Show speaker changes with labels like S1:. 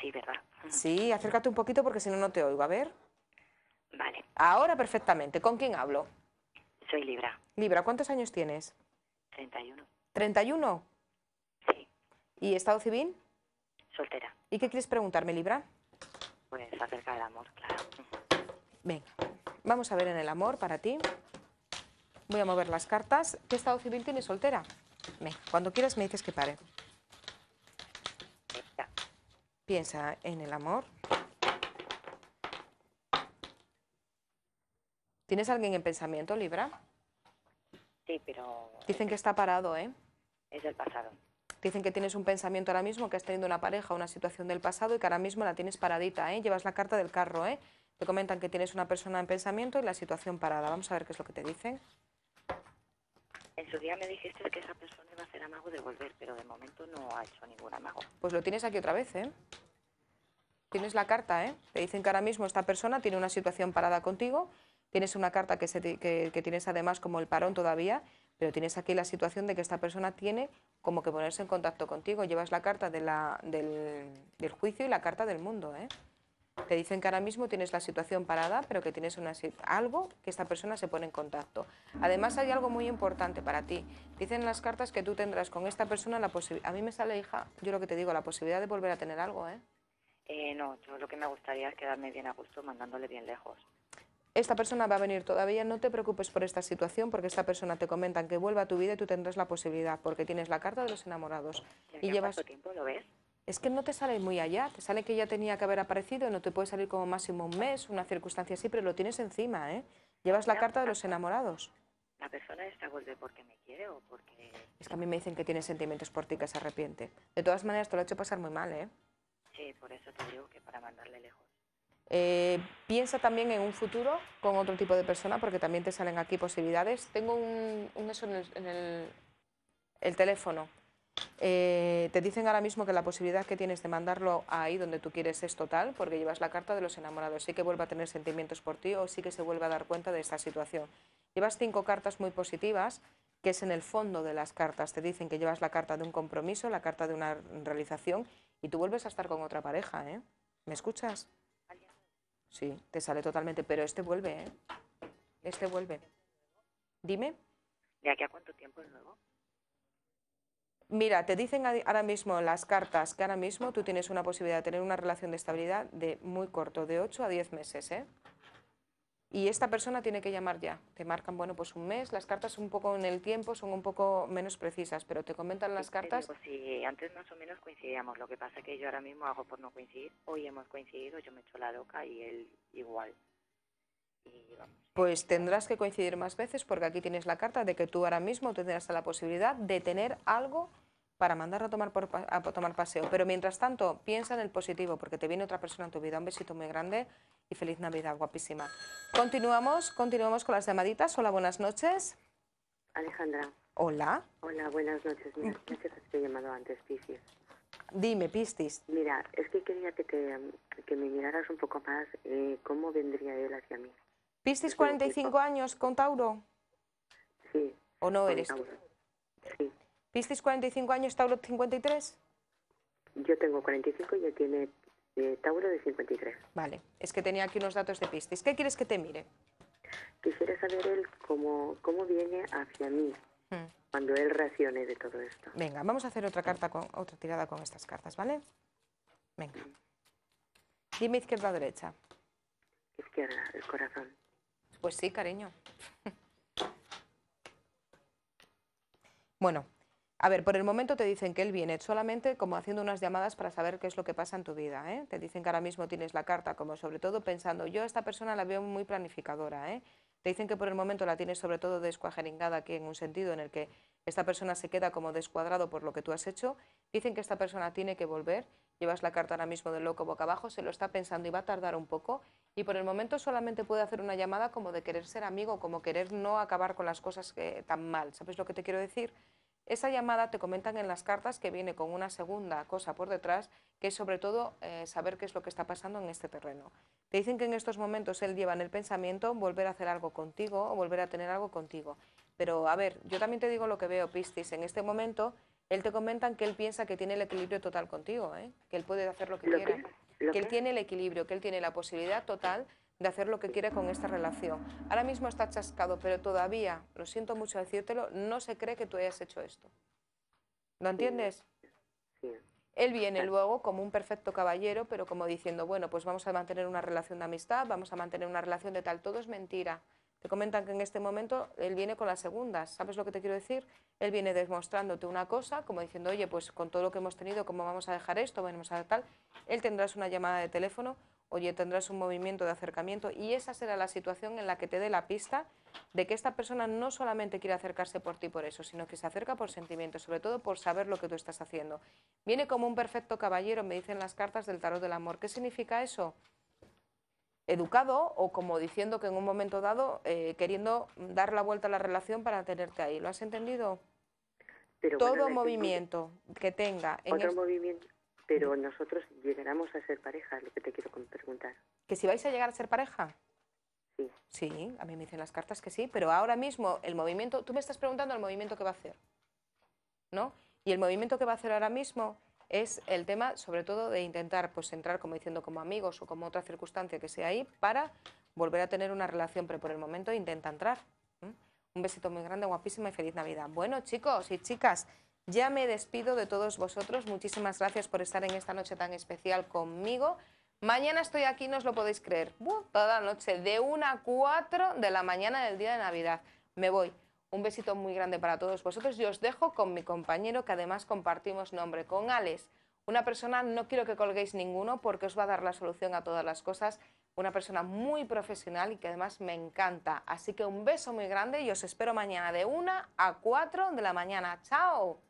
S1: Sí, ¿verdad? Sí, acércate un poquito porque si no, no te oigo. A ver. Vale. Ahora perfectamente. ¿Con quién hablo? Soy Libra. Libra, ¿cuántos años tienes? 31. ¿31? Sí. ¿Y estado civil? Soltera. ¿Y qué quieres preguntarme, Libra? Pues acerca del amor, claro. Venga, vamos a ver en el amor para ti. Voy a mover las cartas. ¿Qué estado civil tienes soltera? Venga, cuando quieras me dices que pare. Piensa en el amor. ¿Tienes alguien en pensamiento, Libra? Sí, pero... Dicen que está parado, ¿eh? Es del pasado. Dicen que tienes un pensamiento ahora mismo, que has tenido una pareja, una situación del pasado y que ahora mismo la tienes paradita, ¿eh? Llevas la carta del carro, ¿eh? Te comentan que tienes una persona en pensamiento y la situación parada. Vamos a ver qué es lo que te dicen. En su día me dijiste que esa persona iba a hacer amago de volver, pero de momento no ha hecho ningún amago. Pues lo tienes aquí otra vez, ¿eh? Tienes la carta, ¿eh? Te dicen que ahora mismo esta persona tiene una situación parada contigo, tienes una carta que, tienes además como el parón todavía, pero tienes aquí la situación de que esta persona tiene como que ponerse en contacto contigo. Llevas la carta del, del, juicio y la carta del mundo, ¿eh? Te dicen que ahora mismo tienes la situación parada, pero que tienes algo que esta persona se pone en contacto. Además, hay algo muy importante para ti. Dicen las cartas que tú tendrás con esta persona la posibilidad. A mí me sale, hija, yo lo que te digo, la posibilidad de volver a tener algo, ¿eh? ¿eh? No, yo lo que me gustaría es quedarme bien a gusto, mandándole bien lejos. Esta persona va a venir todavía, no te preocupes por esta situación, porque esta persona te comentan que vuelva a tu vida y tú tendrás la posibilidad, porque tienes la carta de los enamorados. ¿Y, y llevas... tiempo lo ves? es que no te sale muy allá, te sale que ya tenía que haber aparecido, no te puede salir como máximo un mes, una circunstancia así, pero lo tienes encima, ¿eh? Llevas la, carta de los enamorados. La persona está vuelve porque me quiere o porque... Es que a mí me dicen que tiene sentimientos por ti, que se arrepiente. De todas maneras, te lo ha hecho pasar muy mal, ¿eh? Sí, por eso te digo que para mandarle lejos. Eh, piensa también en un futuro con otro tipo de persona, porque también te salen aquí posibilidades. Tengo un, eso en el teléfono. Eh, te dicen ahora mismo que la posibilidad que tienes de mandarlo ahí donde tú quieres es total, porque llevas la carta de los enamorados. Sí que vuelva a tener sentimientos por ti o sí que se vuelve a dar cuenta de esta situación. Llevas cinco cartas muy positivas, que es en el fondo de las cartas. Te dicen que llevas la carta de un compromiso, la carta de una realización y tú vuelves a estar con otra pareja. ¿eh? ¿Me escuchas? Sí, te sale totalmente, pero este vuelve. ¿eh? Este vuelve. Dime. ¿De aquí a cuánto tiempo es nuevo? Mira, te dicen ahora mismo las cartas que ahora mismo tú tienes una posibilidad de tener una relación de estabilidad de muy corto, de 8 a 10 meses, ¿eh? Y esta persona tiene que llamar ya. Te marcan, bueno, pues un mes. Las cartas un poco en el tiempo son un poco menos precisas, pero te comentan las cartas. Sí, antes más o menos coincidíamos, lo que pasa es que yo ahora mismo hago por no coincidir. Hoy hemos coincidido, yo me echo la loca y él igual. Pues tendrás que coincidir más veces porque aquí tienes la carta de que tú ahora mismo tendrás la posibilidad de tener algo para mandarlo a tomar, por, tomar paseo. Pero mientras tanto, piensa en el positivo porque te viene otra persona en tu vida. Un besito muy grande y feliz Navidad, guapísima. Continuamos, continuamos con las llamaditas. Hola, buenas noches. Alejandra. Hola. Hola, buenas noches. Mira, llamado antes, Piscis. Dime, Piscis. Mira, es que quería que, te, me miraras un poco más eh, cómo vendría él hacia mí. ¿Pistis 45 años con Tauro? Sí. ¿O no eres Tauro. tú? Sí. ¿Pistis 45 años, Tauro 53? Yo tengo 45 y él tiene eh, Tauro de 53. Vale, es que tenía aquí unos datos de Pistis. ¿Qué quieres que te mire? Quisiera saber él cómo, viene hacia mí hmm. cuando él reaccione de todo esto. Venga, vamos a hacer otra carta con otra tirada con estas cartas, ¿vale? Venga. Dime izquierda o derecha. Izquierda, el corazón. Pues sí, cariño. bueno, a ver, por el momento te dicen que él viene solamente como haciendo unas llamadas para saber qué es lo que pasa en tu vida. ¿eh? Te dicen que ahora mismo tienes la carta, como sobre todo pensando, yo a esta persona la veo muy planificadora. ¿eh? Te dicen que por el momento la tienes sobre todo descuajeringada aquí en un sentido en el que esta persona se queda como descuadrado por lo que tú has hecho. Dicen que esta persona tiene que volver, llevas la carta ahora mismo de loco boca abajo, se lo está pensando y va a tardar un poco y por el momento solamente puede hacer una llamada como de querer ser amigo, como querer no acabar con las cosas que eh, tan mal. ¿Sabes lo que te quiero decir? Esa llamada te comentan en las cartas que viene con una segunda cosa por detrás, que es sobre todo eh, saber qué es lo que está pasando en este terreno. Te dicen que en estos momentos él lleva en el pensamiento volver a hacer algo contigo o volver a tener algo contigo. Pero a ver, yo también te digo lo que veo, Piscis. En este momento, él te comentan que él piensa que tiene el equilibrio total contigo, ¿eh? que él puede hacer lo que quiera que él tiene el equilibrio, que él tiene la posibilidad total de hacer lo que quiere con esta relación. Ahora mismo está chascado, pero todavía, lo siento mucho decírtelo, no se cree que tú hayas hecho esto. ¿Lo entiendes? Sí. Él viene luego como un perfecto caballero, pero como diciendo, bueno, pues vamos a mantener una relación de amistad, vamos a mantener una relación de tal, todo es mentira comentan que en este momento él viene con las segundas, ¿sabes lo que te quiero decir? Él viene demostrándote una cosa, como diciendo, oye, pues con todo lo que hemos tenido, ¿cómo vamos a dejar esto? venimos a tal. Él tendrás una llamada de teléfono, oye, tendrás un movimiento de acercamiento y esa será la situación en la que te dé la pista de que esta persona no solamente quiere acercarse por ti por eso, sino que se acerca por sentimiento, sobre todo por saber lo que tú estás haciendo. Viene como un perfecto caballero, me dicen las cartas del tarot del amor. ¿Qué significa eso? educado o como diciendo que en un momento dado, eh, queriendo dar la vuelta a la relación para tenerte ahí. ¿Lo has entendido? Todo movimiento que tenga. otro movimiento. Pero nosotros llegaremos a ser pareja, lo que te quiero preguntar. ¿Que si vais a llegar a ser pareja? Sí. Sí, a mí me dicen las cartas que sí, pero ahora mismo el movimiento, tú me estás preguntando el movimiento que va a hacer, ¿no? Y el movimiento que va a hacer ahora mismo es el tema, sobre todo, de intentar pues entrar, como diciendo, como amigos o como otra circunstancia que sea ahí, para volver a tener una relación, pero por el momento intenta entrar. Un besito muy grande, guapísima y feliz Navidad. Bueno, chicos y chicas, ya me despido de todos vosotros. Muchísimas gracias por estar en esta noche tan especial conmigo. Mañana estoy aquí, no os lo podéis creer. toda la noche, de una a 4 de la mañana del día de Navidad. Me voy. Un besito muy grande para todos vosotros y os dejo con mi compañero que además compartimos nombre con Alex. Una persona, no quiero que colguéis ninguno porque os va a dar la solución a todas las cosas. Una persona muy profesional y que además me encanta. Así que un beso muy grande y os espero mañana de 1 a 4 de la mañana. ¡Chao!